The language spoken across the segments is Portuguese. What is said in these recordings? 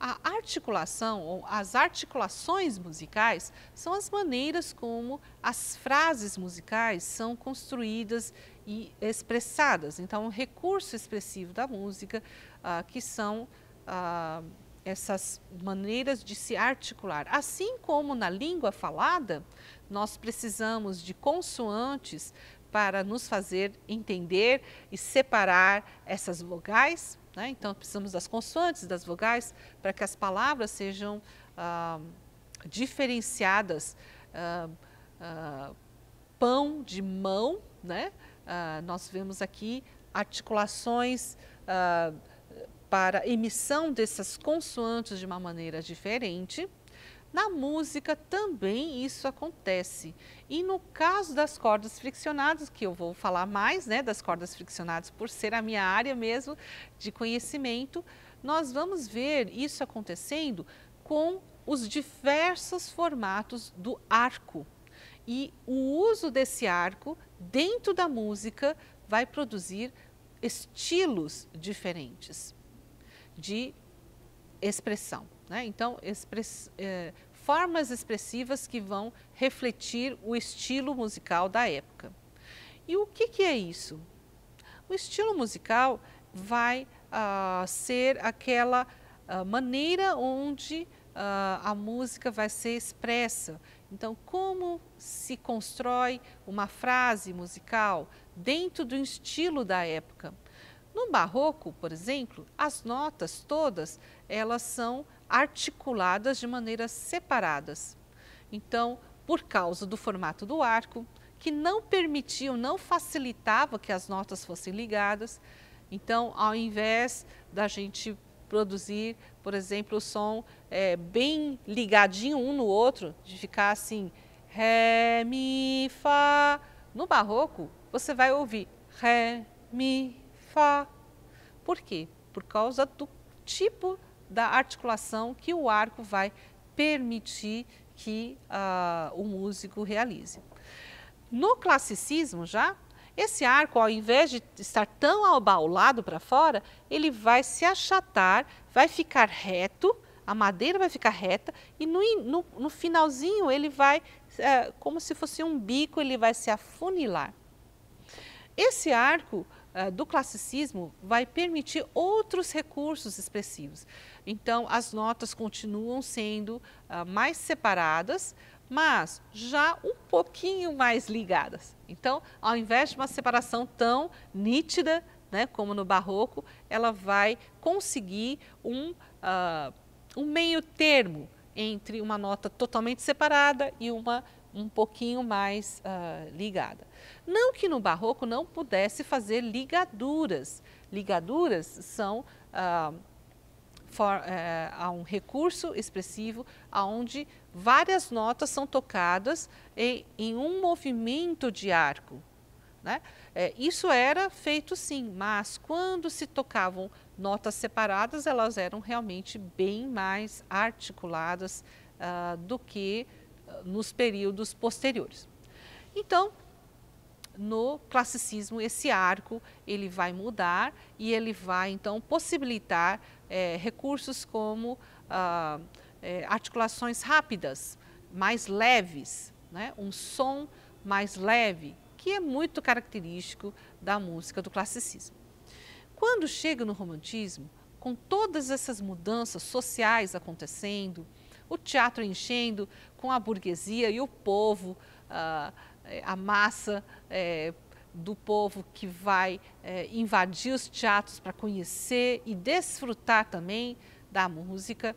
A articulação ou as articulações musicais são as maneiras como as frases musicais são construídas e expressadas. Então, um recurso expressivo da música, ah, que são ah, essas maneiras de se articular. Assim como na língua falada, nós precisamos de consoantes para nos fazer entender e separar essas vogais. Né? Então, precisamos das consoantes, das vogais, para que as palavras sejam ah, diferenciadas. Ah, ah, pão de mão, né? Ah, nós vemos aqui articulações ah, para emissão dessas consoantes de uma maneira diferente. Na música também isso acontece. E no caso das cordas friccionadas, que eu vou falar mais, né, das cordas friccionadas por ser a minha área mesmo de conhecimento, nós vamos ver isso acontecendo com os diversos formatos do arco. E o uso desse arco dentro da música vai produzir estilos diferentes de expressão. Né? Então, express, é, formas expressivas que vão refletir o estilo musical da época. E o que, que é isso? O estilo musical vai ah, ser aquela ah, maneira onde ah, a música vai ser expressa. Então, como se constrói uma frase musical dentro do estilo da época? No barroco, por exemplo, as notas todas elas são articuladas de maneiras separadas. Então, por causa do formato do arco, que não permitiam, não facilitava que as notas fossem ligadas. Então, ao invés da gente produzir, por exemplo, o som é, bem ligadinho um no outro, de ficar assim, Ré, Mi, Fá. No barroco, você vai ouvir Ré, Mi, Fá. Por quê? Por causa do tipo da articulação que o arco vai permitir que uh, o músico realize. No classicismo já, esse arco, ao invés de estar tão abaulado para fora, ele vai se achatar, vai ficar reto, a madeira vai ficar reta e no, no, no finalzinho ele vai, é, como se fosse um bico, ele vai se afunilar. Esse arco é, do classicismo vai permitir outros recursos expressivos. Então, as notas continuam sendo ah, mais separadas, mas já um pouquinho mais ligadas. Então, ao invés de uma separação tão nítida, né, como no barroco, ela vai conseguir um, ah, um meio termo entre uma nota totalmente separada e uma um pouquinho mais uh, ligada. Não que no barroco não pudesse fazer ligaduras. Ligaduras são uh, for, é, a um recurso expressivo onde várias notas são tocadas em, em um movimento de arco. Né? É, isso era feito sim, mas quando se tocavam notas separadas, elas eram realmente bem mais articuladas uh, do que ah, nos períodos posteriores. Então, no classicismo, esse arco ele vai mudar e ele vai então possibilitar é, recursos como ah, é, articulações rápidas, mais leves, né? um som mais leve, que é muito característico da música do classicismo. Quando chega no romantismo, com todas essas mudanças sociais acontecendo, o teatro enchendo com a burguesia e o povo, a, ah, é, a massa é, do povo que vai eh, invadir os teatros para conhecer e desfrutar também da música.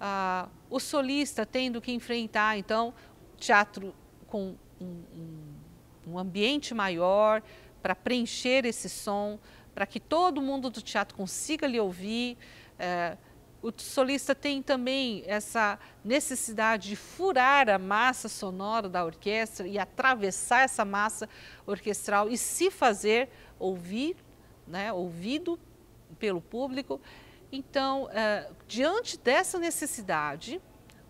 Ah, o solista tendo que enfrentar, então, teatro com um, um, um ambiente maior para preencher esse som, para que todo mundo do teatro consiga lhe ouvir. Eh, o solista tem também essa necessidade de furar a massa sonora da orquestra e atravessar essa massa orquestral e se fazer ouvir, né, ouvido pelo público. Então, eh, diante dessa necessidade,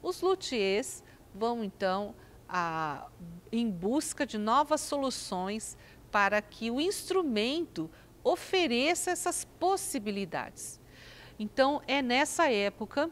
os luthiers vão então a, em busca de novas soluções para que o instrumento ofereça essas possibilidades. Então, é nessa época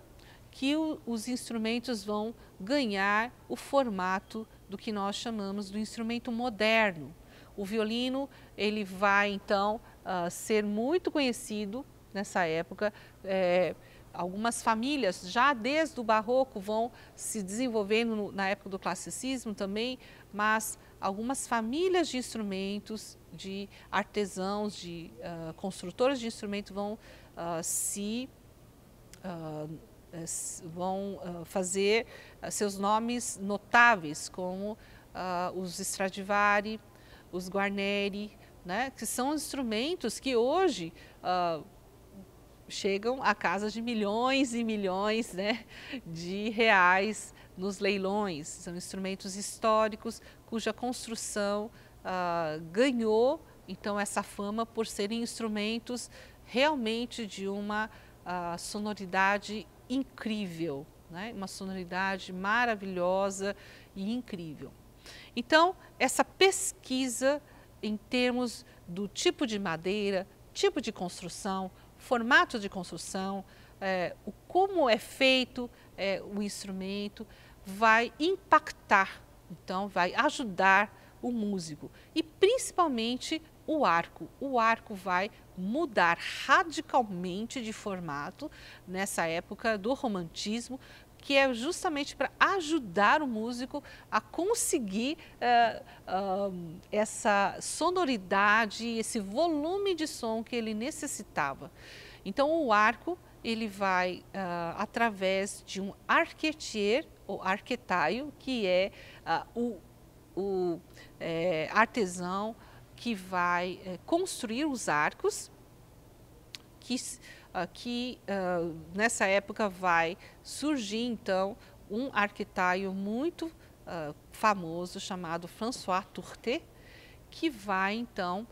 que o, os instrumentos vão ganhar o formato do que nós chamamos do instrumento moderno. O violino ele vai então uh, ser muito conhecido nessa época. É, algumas famílias já desde o barroco vão se desenvolvendo no, na época do classicismo também, mas algumas famílias de instrumentos, de artesãos, de uh, construtores de instrumentos vão uh, se uh, vão fazer seus nomes notáveis, como os Stradivari, os Guarneri, né, que são instrumentos que hoje chegam a casa de milhões e milhões né, de reais nos leilões. São instrumentos históricos cuja construção ah, ganhou então essa fama por serem instrumentos realmente de uma ah, sonoridade incrível, né? uma sonoridade maravilhosa e incrível. Então, essa pesquisa em termos do tipo de madeira, tipo de construção, formato de construção, é, o como é feito, é, o instrumento, vai impactar, então vai ajudar o músico e principalmente o arco. O arco vai mudar radicalmente de formato nessa época do romantismo, que é justamente para ajudar o músico a conseguir uh, uh, essa sonoridade, esse volume de som que ele necessitava. Então, o arco ele vai uh, através de um arquetier ou arquetaio, que é uh, o, o é, artesão que vai é, construir os arcos, que, uh, que nessa época vai surgir então um arquetaio muito famoso chamado François Tourté, que vai então,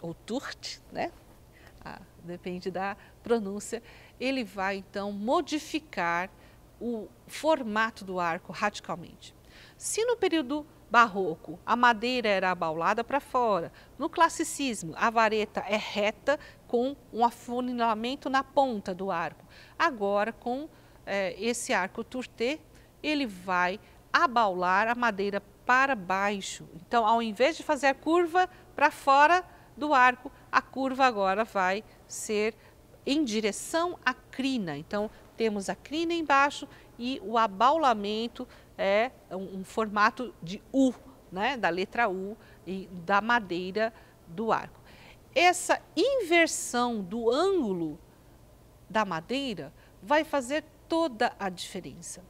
ou Tourte, né? depende da pronúncia, ele vai então modificar o formato do arco radicalmente. Se no período barroco a madeira era abaulada para fora, no classicismo a vareta é reta com um afunilamento na ponta do arco. Agora com eh, esse arco turté, ele vai abaular a madeira para baixo. Então, ao invés de fazer a curva para fora do arco, a curva agora vai ser em direção à crina. Então, temos a crina embaixo e o abaulamento é um, um formato de U, né, da letra U e da madeira do arco. Essa inversão do ângulo da madeira vai fazer toda a diferença.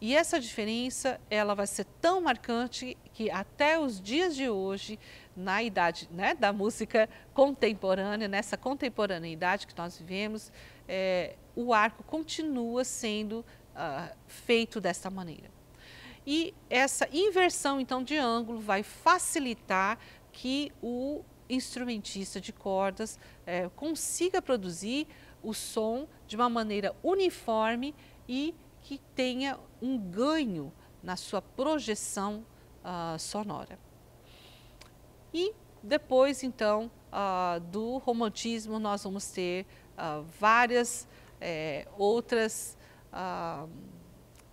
E essa diferença, ela vai ser tão marcante que até os dias de hoje, na idade né, da música contemporânea, nessa contemporaneidade que nós vivemos, é, o arco continua sendo uh, feito dessa maneira. E essa inversão, então, de ângulo vai facilitar que o instrumentista de cordas é, consiga produzir o som de uma maneira uniforme e que tenha um ganho na sua projeção uh, sonora. E depois, então, uh, do romantismo, nós vamos ter uh, várias eh, outras,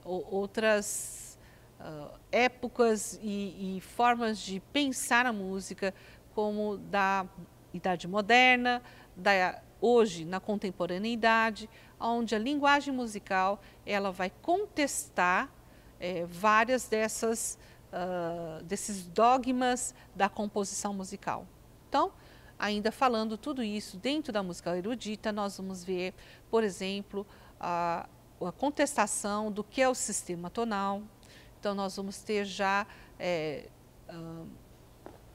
outras épocas e, e formas de pensar a música, como da Idade Moderna, da hoje na contemporaneidade, onde a linguagem musical ela vai contestar é, várias dessas uh, desses dogmas da composição musical. Então, ainda falando tudo isso dentro da música erudita, nós vamos ver, por exemplo, a, a contestação do que é o sistema tonal. Então, nós vamos ter já é, uh,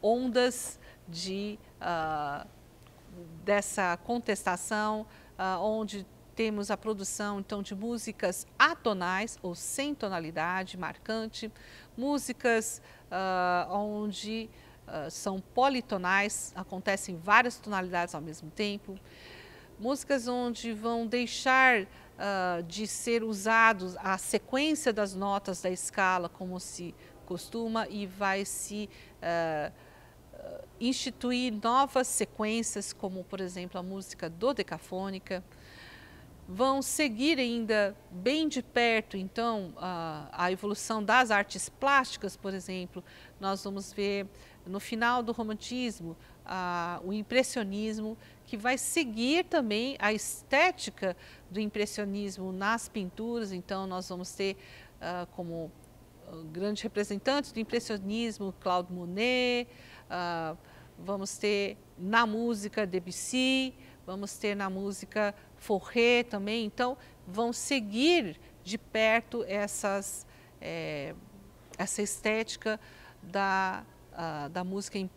ondas de uh, dessa contestação, uh, onde temos a produção então de músicas atonais ou sem tonalidade marcante, músicas uh, onde uh, são politonais, acontecem várias tonalidades ao mesmo tempo, músicas onde vão deixar uh, de ser usados a sequência das notas da escala como se costuma e vai se uh, eh, instituir novas sequências, como por exemplo a música dodecafônica. Vão seguir ainda bem de perto, então, a, a evolução das artes plásticas, por exemplo. Nós vamos ver no final do romantismo a, o impressionismo, que vai seguir também a estética do impressionismo nas pinturas. Então, nós vamos ter, ah, como grandes representantes do impressionismo, Claude Monet, uh, vamos ter na música Debussy, vamos ter na música Forré também. Então, vão seguir de perto essas, é, essa estética da, uh, da música, uh,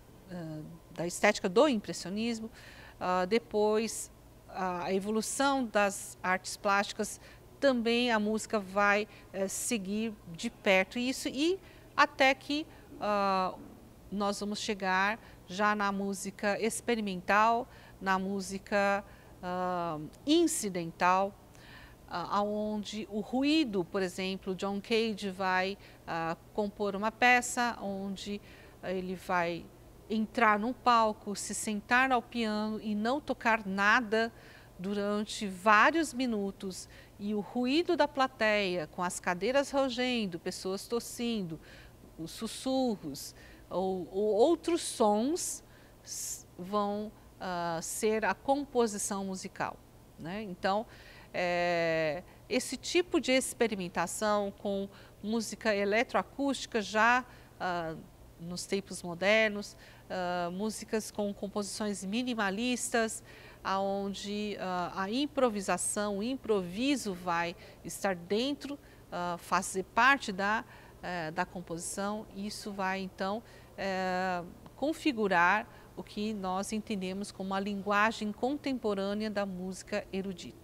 da estética do impressionismo. Ah, depois, a evolução das artes plásticas também a música vai é, seguir de perto isso e até que uh, nós vamos chegar já na música experimental, na música uh, incidental, ah, aonde o ruído, por exemplo, John Cage vai uh, compor uma peça onde ele vai entrar num palco, se sentar ao piano e não tocar nada durante vários minutos e o ruído da plateia, com as cadeiras rangendo, pessoas tossindo, os sussurros ou, ou outros sons vão uh, ser a composição musical. Né? Então, é, esse tipo de experimentação com música eletroacústica já uh, nos tempos modernos, uh, músicas com composições minimalistas, aonde uh, a improvisação, o improviso vai estar dentro, uh, fazer parte da, uh, da composição. Isso vai então eh, configurar o que nós entendemos como a linguagem contemporânea da música erudita.